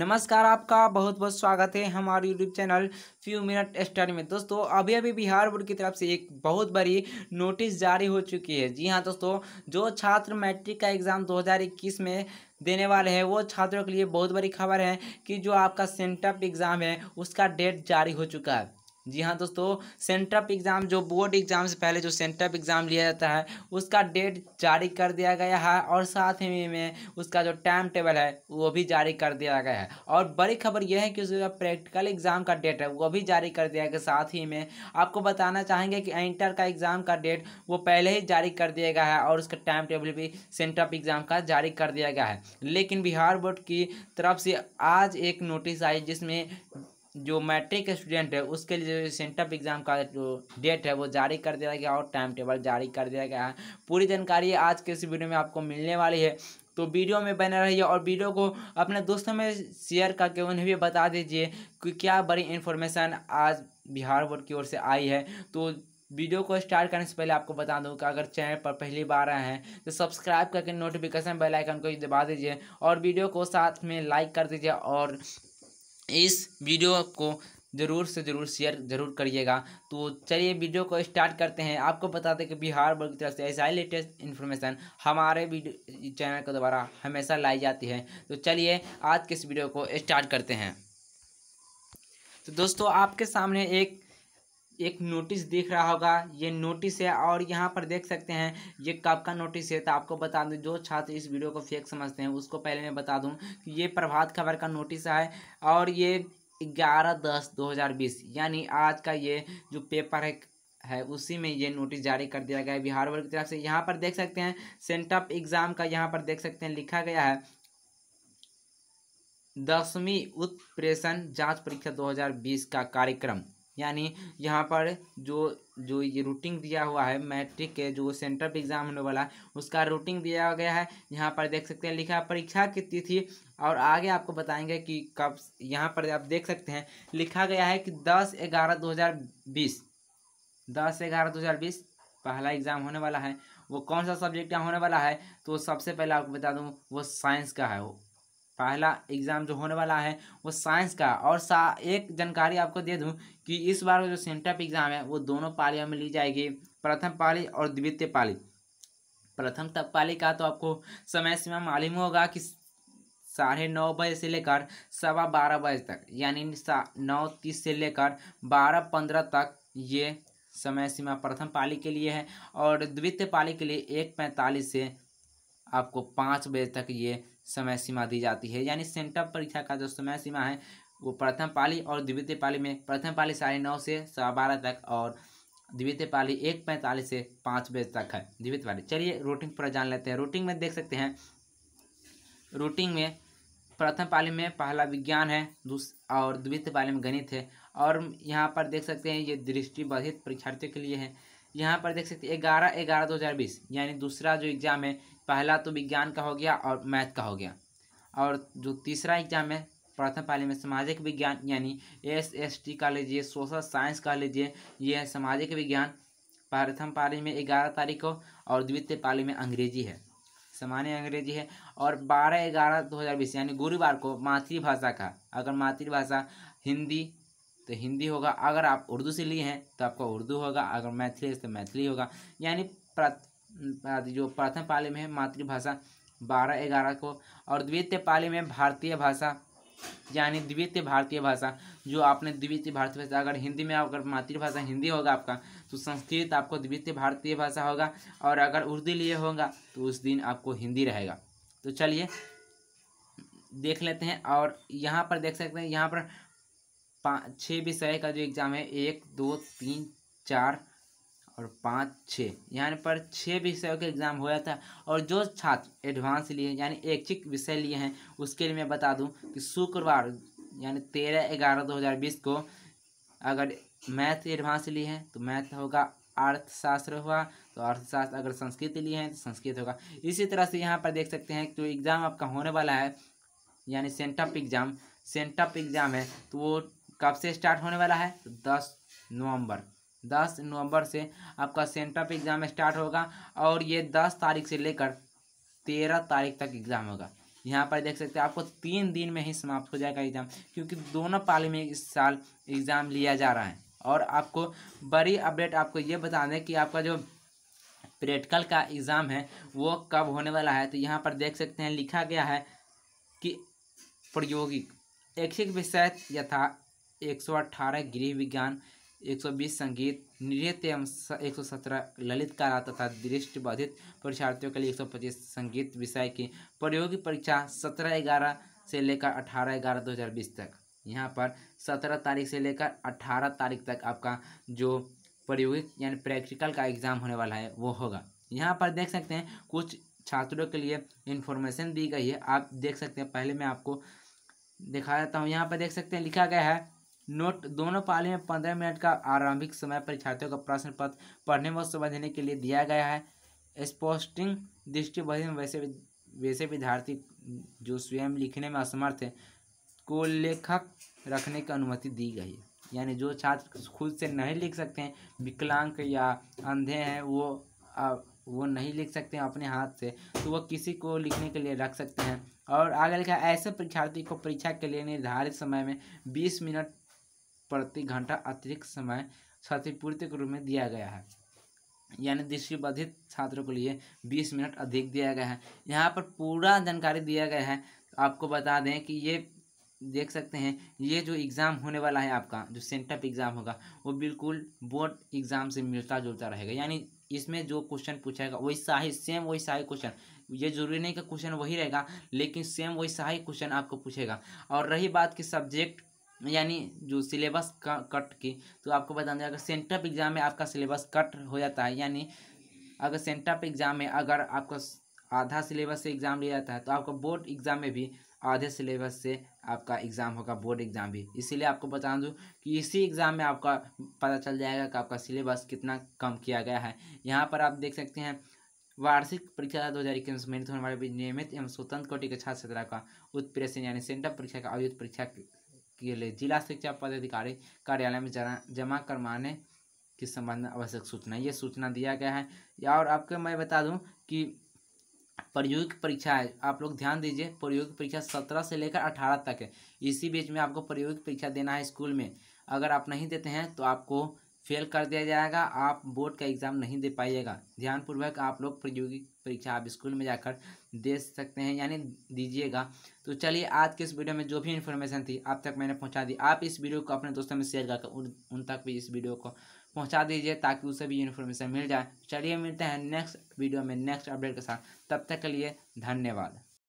नमस्कार आपका बहुत बहुत स्वागत है हमारे YouTube channel few minute study में दोस्तों अभी अभी बिहार बोर्ड की तरफ से एक बहुत बड़ी नोटिस जारी हो चुकी है जी हाँ दोस्तों जो छात्र मैट्रिक का एग्ज़ाम 2021 में देने वाले हैं वो छात्रों के लिए बहुत बड़ी खबर है कि जो आपका सेंटअप एग्ज़ाम है उसका डेट जारी हो चुका है जी हाँ दोस्तों सेंटअप एग्ज़ाम जो बोर्ड एग्ज़ाम से पहले जो सेंटअप एग्ज़ाम लिया जाता है उसका डेट जारी कर दिया गया है और साथ ही में उसका जो टाइम टेबल है वो भी जारी कर दिया गया है और बड़ी खबर यह है कि उसका प्रैक्टिकल एग्ज़ाम का डेट है वो भी जारी कर दिया गया साथ ही में आपको बताना चाहेंगे कि इंटर का एग्ज़ाम का डेट वो पहले ही जारी कर दिया गया है और उसका टाइम टेबल भी सेंटअप एग्ज़ाम का जारी कर दिया गया है लेकिन बिहार बोर्ड की तरफ से आज एक नोटिस आई जिसमें जो मैट्रिक स्टूडेंट है उसके लिए जो सेंटअप एग्ज़ाम का जो डेट है वो जारी कर दिया गया और टाइम टेबल जारी कर दिया गया है पूरी जानकारी आज के इस वीडियो में आपको मिलने वाली है तो वीडियो में बने रहिए और वीडियो को अपने दोस्तों में शेयर करके उन्हें भी बता दीजिए कि क्या बड़ी इन्फॉर्मेशन आज बिहार बोर्ड की ओर से आई है तो वीडियो को स्टार्ट करने से पहले आपको बता दूं कि अगर चैनल पर पहली बार आए हैं तो सब्सक्राइब करके नोटिफिकेशन बेल आइकन को दबा दीजिए और वीडियो को साथ में लाइक कर दीजिए और इस वीडियो को ज़रूर से ज़रूर शेयर ज़रूर करिएगा तो चलिए वीडियो को स्टार्ट करते हैं आपको बता दें कि बिहार बोर्ड की तरफ से ऐसा ही लेटेस्ट इन्फॉर्मेशन हमारे वीडियो चैनल के द्वारा हमेशा लाई जाती है तो चलिए आज के इस वीडियो को स्टार्ट करते हैं तो दोस्तों आपके सामने एक एक नोटिस दिख रहा होगा ये नोटिस है और यहाँ पर देख सकते हैं ये कब का नोटिस है तो आपको बता दूँ जो छात्र इस वीडियो को फेक समझते हैं उसको पहले मैं बता दूँ कि ये प्रभात खबर का नोटिस है और ये ग्यारह दस दो हज़ार बीस यानी आज का ये जो पेपर है है उसी में ये नोटिस जारी कर दिया गया है बिहार वर्ग की तरफ से यहाँ पर देख सकते हैं सेंटअप एग्ज़ाम का यहाँ पर देख सकते हैं लिखा गया है दसवीं उत्प्रेषण जांच परीक्षा 2020 का कार्यक्रम यानी यहाँ पर जो जो ये रूटिंग दिया हुआ है मैट्रिक के जो सेंटर पर एग्जाम होने वाला है उसका रूटिंग दिया गया है यहाँ पर देख सकते हैं लिखा परीक्षा की तिथि और आगे आपको बताएंगे कि कब यहाँ पर आप देख सकते हैं लिखा गया है कि दस ग्यारह दो हज़ार बीस दस ग्यारह दो हज़ार बीस पहला एग्ज़ाम होने वाला है वो कौन सा सब्जेक्ट यहाँ होने वाला है तो सबसे पहले आपको बता दूँ वो साइंस का है वो पहला एग्ज़ाम जो होने वाला है वो साइंस का और सा एक जानकारी आपको दे दूं कि इस बार जो सेंटअप एग्ज़ाम है वो दोनों पालियों में ली जाएगी प्रथम पाली और द्वितीय पाली प्रथम तब पाली का तो आपको समय सीमा मालूम होगा कि साढ़े नौ बजे से लेकर सवा बारह बजे तक यानी नौ तीस से लेकर बारह पंद्रह तक ये समय सीमा प्रथम पाली के लिए है और द्वितीय पाली के लिए एक पैंतालीस से आपको पाँच बजे तक ये समय सीमा दी जाती है यानी सेंटअप परीक्षा का जो समय सीमा है वो प्रथम पाली और द्वितीय पाली में प्रथम पाली साढ़े नौ से सवा बारह तक और द्वितीय पाली एक पैंतालीस से पाँच बजे तक है द्वितीय पाली चलिए रूटिंग पर जान लेते हैं रूटिंग में देख सकते हैं रूटिंग में प्रथम पाली में पहला विज्ञान है दूस और द्वितीय पाली में गणित है और यहाँ पर देख सकते हैं ये दृष्टिबाधित परीक्षार्थियों के लिए है यहाँ पर देख सकते हैं ग्यारह ग्यारह दो हज़ार बीस यानी दूसरा जो एग्ज़ाम है पहला तो विज्ञान का हो गया और मैथ का हो गया और जो तीसरा एग्जाम है प्रथम पाली में सामाजिक विज्ञान यानी एस एस टी कह लीजिए सोशल साइंस कह लीजिए यह है सामाजिक विज्ञान प्रथम पाली में ग्यारह तारीख को और द्वितीय पाली में अंग्रेजी है सामान्य अंग्रेजी है और बारह ग्यारह दो हज़ार बीस यानी गुरुवार को मातृभाषा का अगर मातृभाषा हिंदी तो हिंदी होगा अगर आप उर्दू से लिए हैं तो आपका उर्दू होगा अगर मैथिली है तो मैथिली होगा यानी जो प्रथम पाली में है मातृभाषा बारह ग्यारह को और द्वितीय पाली में भारतीय भाषा यानी द्वितीय भारतीय भाषा जो आपने द्वितीय भारतीय भाषा अगर हिंदी में अगर मातृभाषा हिंदी होगा आपका तो संस्कृत आपको द्वितीय भारतीय भाषा होगा और अगर उर्दू लिए होगा तो उस दिन आपको हिंदी रहेगा तो चलिए देख लेते हैं और यहाँ पर देख सकते हैं यहाँ पर पाँच छः विषय का जो एग्ज़ाम है एक दो तीन चार और पाँच छः यहाँ पर छः विषयों के एग्ज़ाम होया था और जो छात्र एडवांस लिए यानी ऐच्छिक विषय लिए हैं उसके लिए मैं बता दूं कि शुक्रवार यानी तेरह ग्यारह दो हज़ार बीस को अगर मैथ एडवांस लिए हैं तो मैथ होगा अर्थशास्त्र हुआ तो अर्थशास्त्र अगर संस्कृत लिए हैं तो संस्कृत होगा इसी तरह से यहाँ पर देख सकते हैं कि जो एग्ज़ाम आपका होने वाला है यानी सेंटअप एग्ज़ाम सेंटअप एग्ज़ाम है तो वो कब से स्टार्ट होने वाला है तो दस नवंबर दस नवंबर से आपका सेंटर पे एग्ज़ाम स्टार्ट होगा और ये दस तारीख से लेकर तेरह तारीख तक एग्ज़ाम होगा यहाँ पर देख सकते हैं आपको तीन दिन में ही समाप्त हो जाएगा एग्ज़ाम क्योंकि दोनों पाली में इस साल एग्ज़ाम लिया जा रहा है और आपको बड़ी अपडेट आपको ये बता दें कि आपका जो प्रैक्टिकल का एग्ज़ाम है वो कब होने वाला है तो यहाँ पर देख सकते हैं लिखा गया है कि प्रायोगिक ऐच्छिक विषय यथा एक सौ अट्ठारह गृह विज्ञान 120 संगीत नृत्य एवं 117 ललित कला तथा दृष्टि बाधित परीक्षार्थियों के लिए 125 संगीत विषय की प्रयोगी परीक्षा 17 ग्यारह से लेकर 18 ग्यारह 2020 तक यहाँ पर 17 तारीख से लेकर 18 तारीख तक आपका जो प्रयोगिक यानी प्रैक्टिकल का एग्ज़ाम होने वाला है वो होगा यहाँ पर देख सकते हैं कुछ छात्रों के लिए इन्फॉर्मेशन दी गई है आप देख सकते हैं पहले मैं आपको दिखा देता हूँ यहाँ पर देख सकते हैं लिखा गया है नोट दोनों पाली में पंद्रह मिनट का आरंभिक समय परीक्षार्थियों का प्रश्न पत्र पढ़ने व समझने के लिए दिया गया है स्पोस्टिंग दृष्टि में वैसे वैसे विद्यार्थी जो स्वयं लिखने में असमर्थ है को लेखक रखने की अनुमति दी गई है यानी जो छात्र खुद से नहीं लिख सकते हैं विकलांग या अंधे हैं वो आ, वो नहीं लिख सकते हैं अपने हाथ से तो वो किसी को लिखने के लिए रख सकते हैं और आगे लिखा ऐसे परीक्षार्थी को परीक्षा के लिए निर्धारित समय में बीस मिनट प्रति घंटा अतिरिक्त समय क्षतिपूर्ति के रूप में दिया गया है यानी दृष्टिबाधित छात्रों के लिए बीस मिनट अधिक दिया गया है यहाँ पर पूरा जानकारी दिया गया है आपको बता दें कि ये देख सकते हैं ये जो एग्ज़ाम होने वाला है आपका जो सेंटअप एग्ज़ाम होगा वो बिल्कुल बोर्ड एग्ज़ाम से मिलता जुलता रहेगा यानी इसमें जो क्वेश्चन पूछेगा वैसा ही सेम वही ही क्वेश्चन ये जरूरी नहीं कि क्वेश्चन वही रहेगा लेकिन सेम वही ही क्वेश्चन आपको पूछेगा और रही बात कि सब्जेक्ट यानी जो सिलेबस कट की तो आपको बता दें अगर सेंटर एग्ज़ाम में आपका सिलेबस कट हो जाता है यानी अगर सेंटर एग्ज़ाम में अगर आपका आधा सिलेबस से एग्ज़ाम लिया जाता है तो आपका बोर्ड एग्ज़ाम में भी आधे सिलेबस से आपका एग्ज़ाम होगा बोर्ड एग्ज़ाम भी इसीलिए आपको बता दूँ कि इसी एग्ज़ाम में आपका पता चल जाएगा कि आपका सिलेबस कितना कम किया गया है यहाँ पर आप देख सकते हैं वार्षिक परीक्षा दो हज़ार इक्कीस में तो हमारे नियमित एवं स्वतंत्र कोटि के छात्र छात्रा का उत्प्रेषण यानी सेंटअप परीक्षा का आयुक्त परीक्षा के लिए जिला शिक्षा पदाधिकारी कार्यालय में जमा करवाने के संबंध में आवश्यक सूचना ये सूचना दिया गया है और आपको मैं बता दूं कि प्रयोगिक परीक्षा है आप लोग ध्यान दीजिए प्रयोगिक परीक्षा सत्रह से लेकर अठारह तक है इसी बीच में आपको प्रयोगिक परीक्षा देना है स्कूल में अगर आप नहीं देते हैं तो आपको फेल कर दिया जाएगा आप बोर्ड का एग्ज़ाम नहीं दे पाइएगा ध्यानपूर्वक आप लोग प्रतियोगी परीक्षा आप स्कूल में जाकर दे सकते हैं यानी दीजिएगा तो चलिए आज के इस वीडियो में जो भी इन्फॉर्मेशन थी आप तक मैंने पहुंचा दी आप इस वीडियो को अपने दोस्तों में शेयर करके उन, उन तक भी इस वीडियो को पहुँचा दीजिए ताकि उसे भी इन्फॉर्मेशन मिल जाए चलिए मिलते हैं नेक्स्ट वीडियो में नेक्स्ट अपडेट के साथ तब तक के लिए धन्यवाद